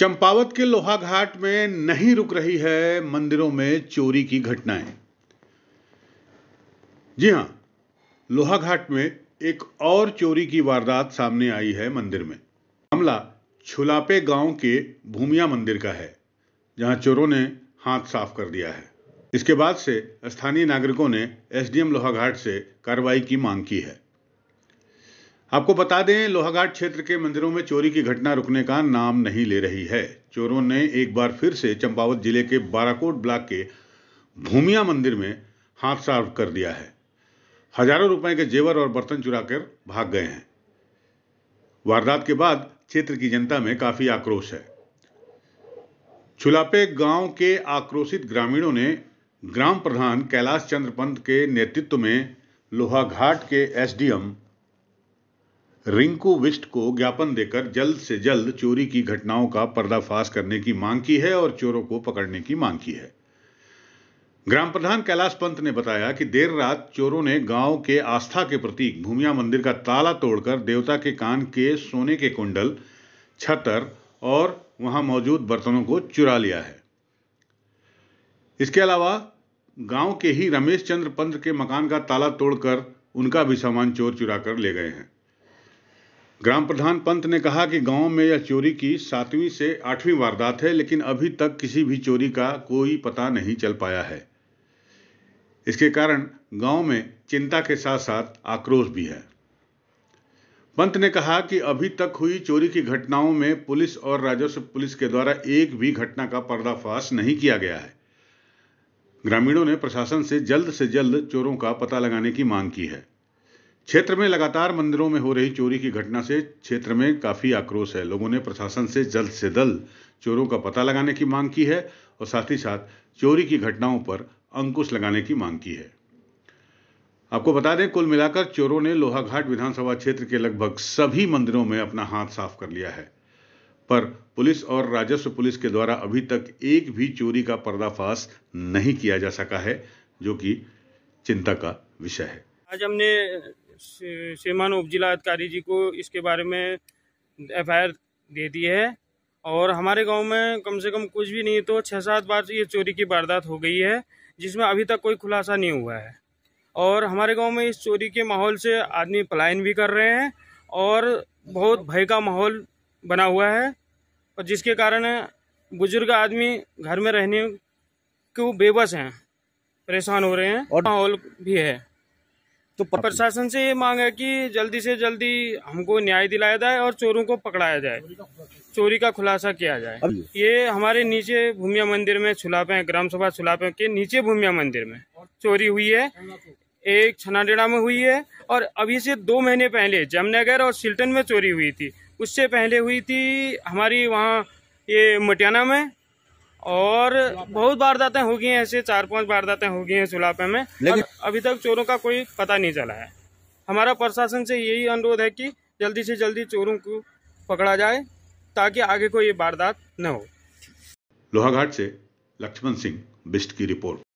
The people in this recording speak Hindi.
चंपावत के लोहाघाट में नहीं रुक रही है मंदिरों में चोरी की घटनाएं जी हां लोहाघाट में एक और चोरी की वारदात सामने आई है मंदिर में मामला छुलापे गांव के भूमिया मंदिर का है जहां चोरों ने हाथ साफ कर दिया है इसके बाद से स्थानीय नागरिकों ने एसडीएम लोहाघाट से कार्रवाई की मांग की है आपको बता दें लोहाघाट क्षेत्र के मंदिरों में चोरी की घटना रुकने का नाम नहीं ले रही है चोरों ने एक बार फिर से चंपावत जिले के बाराकोट ब्लॉक के भूमिया मंदिर में हाथ साफ कर दिया है हजारों रुपए के जेवर और बर्तन चुराकर भाग गए हैं वारदात के बाद क्षेत्र की जनता में काफी आक्रोश है छुलापे गांव के आक्रोशित ग्रामीणों ने ग्राम प्रधान कैलाश चंद्र पंत के नेतृत्व में लोहाघाट के एसडीएम रिंकू विस्ट को ज्ञापन देकर जल्द से जल्द चोरी की घटनाओं का पर्दाफाश करने की मांग की है और चोरों को पकड़ने की मांग की है ग्राम प्रधान कैलाश पंत ने बताया कि देर रात चोरों ने गांव के आस्था के प्रतीक भूमिया मंदिर का ताला तोड़कर देवता के कान के सोने के कुंडल छतर और वहां मौजूद बर्तनों को चुरा लिया है इसके अलावा गांव के ही रमेश चंद्र पंत के मकान का ताला तोड़कर उनका भी सामान चोर चुरा कर ले गए हैं ग्राम प्रधान पंत ने कहा कि गांव में यह चोरी की सातवीं से आठवीं वारदात है लेकिन अभी तक किसी भी चोरी का कोई पता नहीं चल पाया है इसके कारण गांव में चिंता के साथ साथ आक्रोश भी है पंत ने कहा कि अभी तक हुई चोरी की घटनाओं में पुलिस और राजस्व पुलिस के द्वारा एक भी घटना का पर्दाफाश नहीं किया गया है ग्रामीणों ने प्रशासन से जल्द से जल्द चोरों का पता लगाने की मांग की है क्षेत्र में लगातार मंदिरों में हो रही चोरी की घटना से क्षेत्र में काफी आक्रोश है लोगों ने प्रशासन से जल्द से जल्द चोरों का पता लगाने की मांग की है और साथ ही साथ चोरी की घटनाओं पर अंकुश लगाने की मांग की है आपको बता दें कुल मिलाकर चोरों ने लोहाघाट विधानसभा क्षेत्र के लगभग सभी मंदिरों में अपना हाथ साफ कर लिया है पर पुलिस और राजस्व पुलिस के द्वारा अभी तक एक भी चोरी का पर्दाफाश नहीं किया जा सका है जो कि चिंता का विषय है आज हमने सीमान उप जिलाधिकारी जी को इसके बारे में एफ दे दी है और हमारे गांव में कम से कम कुछ भी नहीं तो छः सात बार ये चोरी की वारदात हो गई है जिसमें अभी तक कोई खुलासा नहीं हुआ है और हमारे गांव में इस चोरी के माहौल से आदमी पलायन भी कर रहे हैं और बहुत भय का माहौल बना हुआ है और जिसके कारण बुजुर्ग आदमी घर में रहने को बेबस हैं परेशान हो रहे हैं और माहौल भी है तो प्रशासन से ये मांग है कि जल्दी से जल्दी हमको न्याय दिलाया जाए और चोरों को पकड़ाया जाए चोरी का खुलासा किया जाए ये हमारे नीचे भूमिया मंदिर में छुलापे हैं ग्राम सभा छुलापे के नीचे भूमिया मंदिर में चोरी हुई है एक छनाडेड़ा में हुई है और अभी से दो महीने पहले जमनगर और सिल्टन में चोरी हुई थी उससे पहले हुई थी हमारी वहाँ ये मटियाना में और बहुत वारदातें हो गई हैं ऐसे चार पांच वारदातें हो गई हैं सुलापे में लेकिन अभी तक चोरों का कोई पता नहीं चला है हमारा प्रशासन से यही अनुरोध है कि जल्दी से जल्दी चोरों को पकड़ा जाए ताकि आगे कोई ये वारदात न हो लोहाघाट से लक्ष्मण सिंह बिस्ट की रिपोर्ट